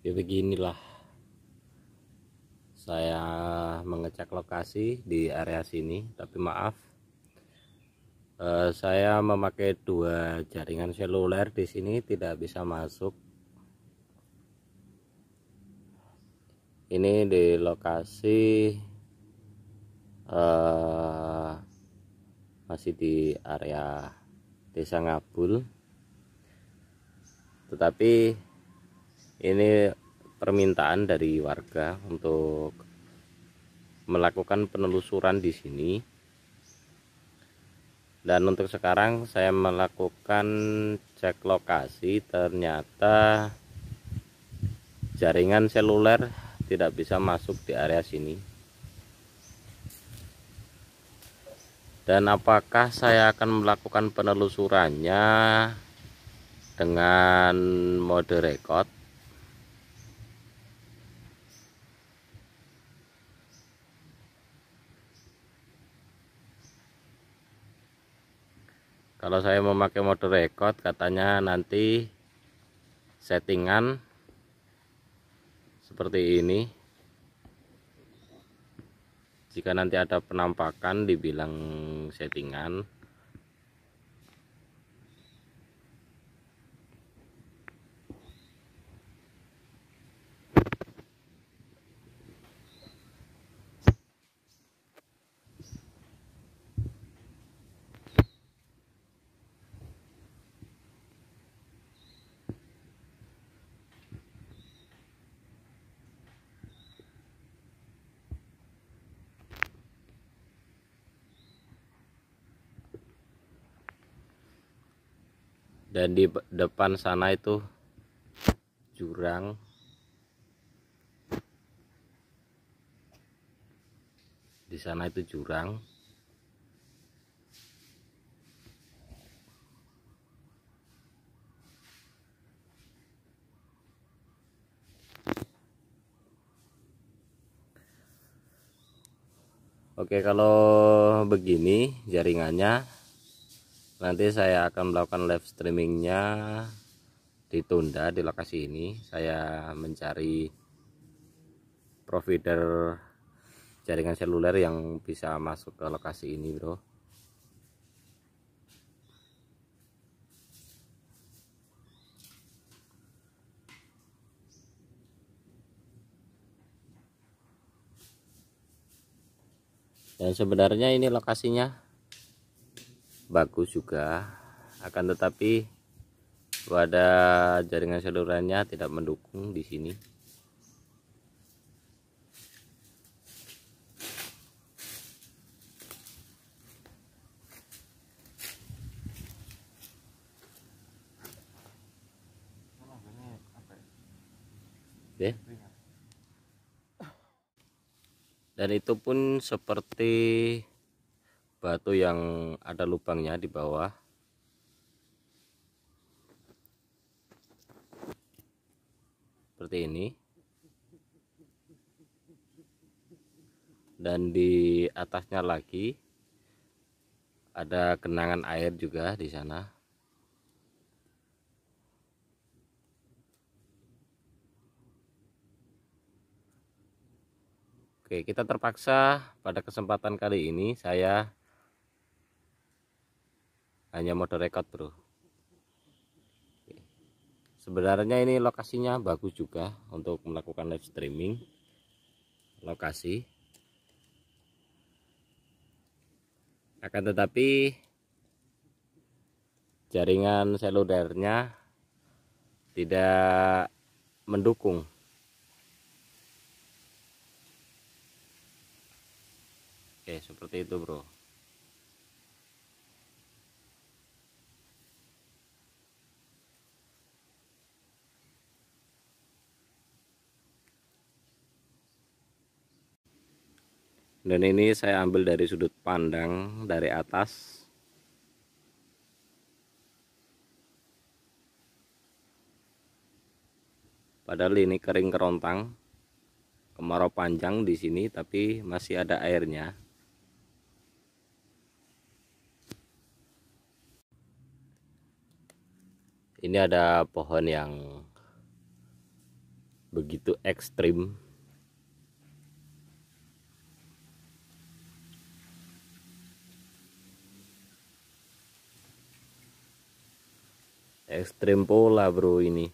ya beginilah saya mengecek lokasi di area sini tapi maaf eh, saya memakai dua jaringan seluler di sini tidak bisa masuk ini di lokasi eh, masih di area desa Ngabul tetapi ini permintaan dari warga untuk melakukan penelusuran di sini dan untuk sekarang saya melakukan cek lokasi ternyata jaringan seluler tidak bisa masuk di area sini dan apakah saya akan melakukan penelusurannya dengan mode record kalau saya memakai mode record katanya nanti settingan seperti ini jika nanti ada penampakan dibilang settingan dan di depan sana itu jurang di sana itu jurang Oke kalau begini jaringannya nanti saya akan melakukan live streamingnya ditunda di lokasi ini saya mencari provider jaringan seluler yang bisa masuk ke lokasi ini bro dan sebenarnya ini lokasinya bagus juga akan tetapi pada jaringan salurannya tidak mendukung di sini Dan itu pun seperti batu yang ada lubangnya di bawah seperti ini dan di atasnya lagi ada kenangan air juga di sana Oke kita terpaksa pada kesempatan kali ini saya hanya mode record bro sebenarnya ini lokasinya bagus juga untuk melakukan live streaming lokasi akan tetapi jaringan selulernya tidak mendukung Oke, seperti itu, Bro. dan ini saya ambil dari sudut pandang dari atas padahal ini kering kerontang kemarau panjang di sini tapi masih ada airnya ini ada pohon yang begitu ekstrim ekstrim pola bro ini